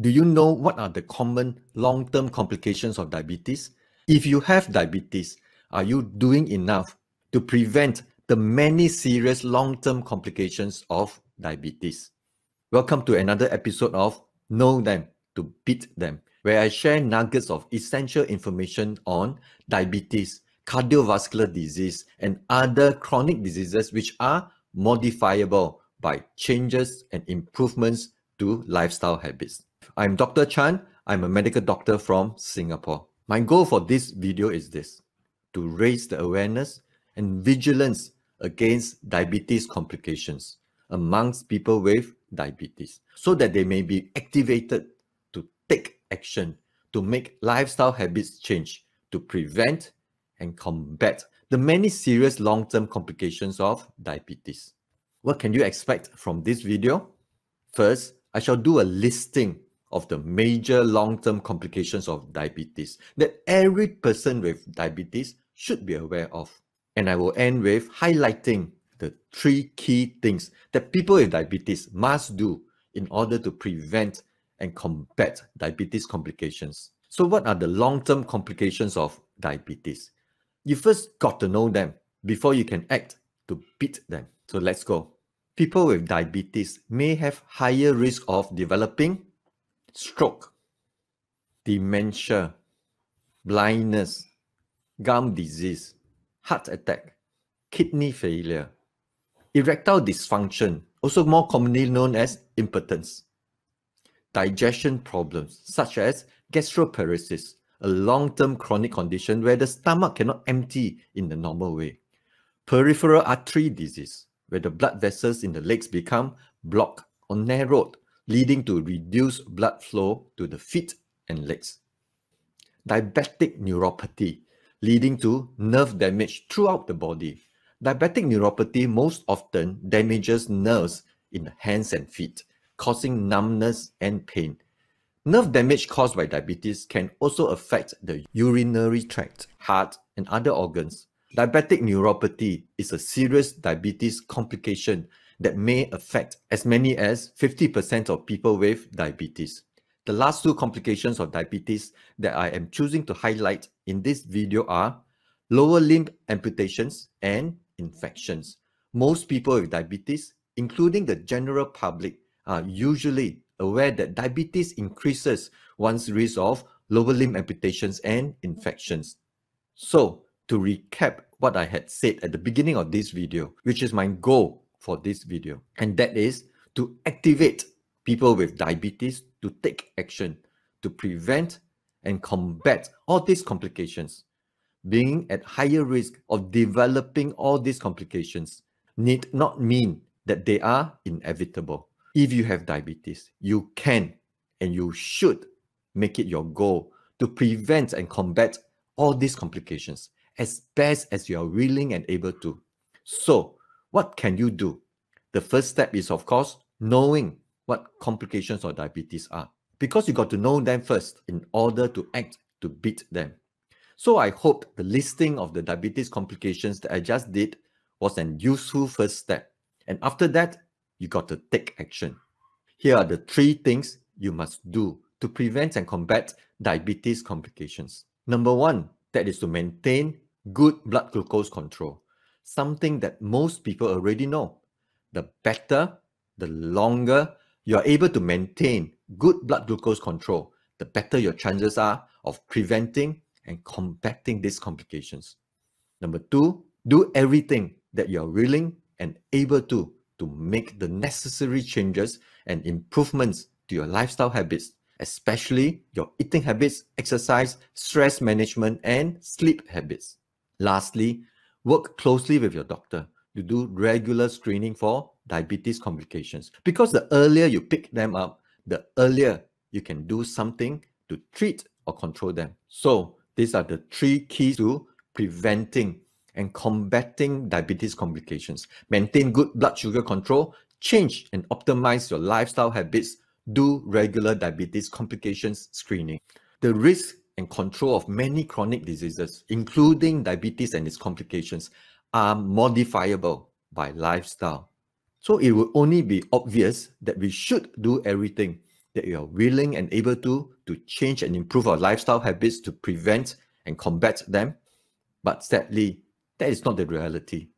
do you know what are the common long-term complications of diabetes? If you have diabetes, are you doing enough to prevent the many serious long-term complications of diabetes? Welcome to another episode of Know Them to Beat Them, where I share nuggets of essential information on diabetes, cardiovascular disease, and other chronic diseases which are modifiable by changes and improvements to lifestyle habits. I'm Dr. Chan. I'm a medical doctor from Singapore. My goal for this video is this, to raise the awareness and vigilance against diabetes complications amongst people with diabetes so that they may be activated to take action, to make lifestyle habits change, to prevent and combat the many serious long-term complications of diabetes. What can you expect from this video? First, I shall do a listing of the major long-term complications of diabetes that every person with diabetes should be aware of. And I will end with highlighting the three key things that people with diabetes must do in order to prevent and combat diabetes complications. So what are the long-term complications of diabetes? You first got to know them before you can act to beat them. So let's go. People with diabetes may have higher risk of developing stroke, dementia, blindness, gum disease, heart attack, kidney failure, erectile dysfunction, also more commonly known as impotence, digestion problems such as gastroparesis, a long-term chronic condition where the stomach cannot empty in the normal way, peripheral artery disease, where the blood vessels in the legs become blocked or narrowed leading to reduced blood flow to the feet and legs. Diabetic neuropathy, leading to nerve damage throughout the body. Diabetic neuropathy most often damages nerves in the hands and feet, causing numbness and pain. Nerve damage caused by diabetes can also affect the urinary tract, heart, and other organs. Diabetic neuropathy is a serious diabetes complication that may affect as many as 50% of people with diabetes. The last two complications of diabetes that I am choosing to highlight in this video are lower limb amputations and infections. Most people with diabetes, including the general public, are usually aware that diabetes increases one's risk of lower limb amputations and infections. So, to recap what I had said at the beginning of this video, which is my goal for this video, and that is to activate people with diabetes to take action to prevent and combat all these complications. Being at higher risk of developing all these complications need not mean that they are inevitable. If you have diabetes, you can and you should make it your goal to prevent and combat all these complications as best as you are willing and able to. So, what can you do? The first step is, of course, knowing what complications of diabetes are because you got to know them first in order to act to beat them. So I hope the listing of the diabetes complications that I just did was an useful first step. And after that, you got to take action. Here are the three things you must do to prevent and combat diabetes complications. Number one, that is to maintain good blood glucose control something that most people already know. The better, the longer you're able to maintain good blood glucose control, the better your chances are of preventing and combating these complications. Number two, do everything that you're willing and able to to make the necessary changes and improvements to your lifestyle habits, especially your eating habits, exercise, stress management, and sleep habits. Lastly, work closely with your doctor to do regular screening for diabetes complications because the earlier you pick them up, the earlier you can do something to treat or control them. So these are the three keys to preventing and combating diabetes complications. Maintain good blood sugar control, change and optimize your lifestyle habits, do regular diabetes complications screening. The risk and control of many chronic diseases, including diabetes and its complications, are modifiable by lifestyle. So it will only be obvious that we should do everything that we are willing and able to to change and improve our lifestyle habits to prevent and combat them. But sadly, that is not the reality.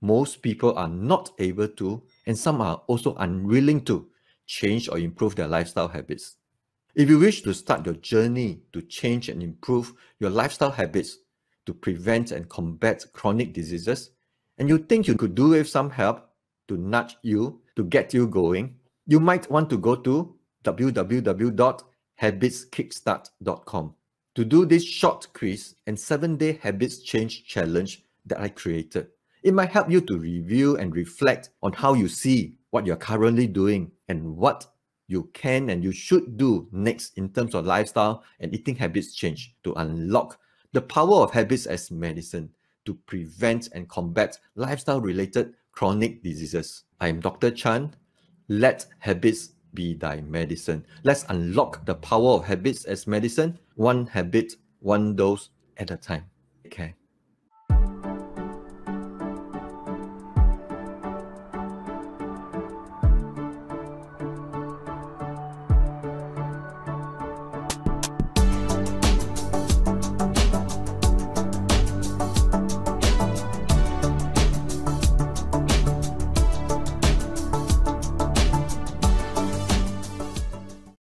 Most people are not able to, and some are also unwilling to, change or improve their lifestyle habits. If you wish to start your journey to change and improve your lifestyle habits to prevent and combat chronic diseases, and you think you could do with some help to nudge you, to get you going, you might want to go to www.habitskickstart.com to do this short quiz and 7-day habits change challenge that I created. It might help you to review and reflect on how you see what you're currently doing and what you can and you should do next in terms of lifestyle and eating habits change to unlock the power of habits as medicine to prevent and combat lifestyle related chronic diseases. I am Dr. Chan. Let habits be thy medicine. Let's unlock the power of habits as medicine, one habit, one dose at a time. Okay.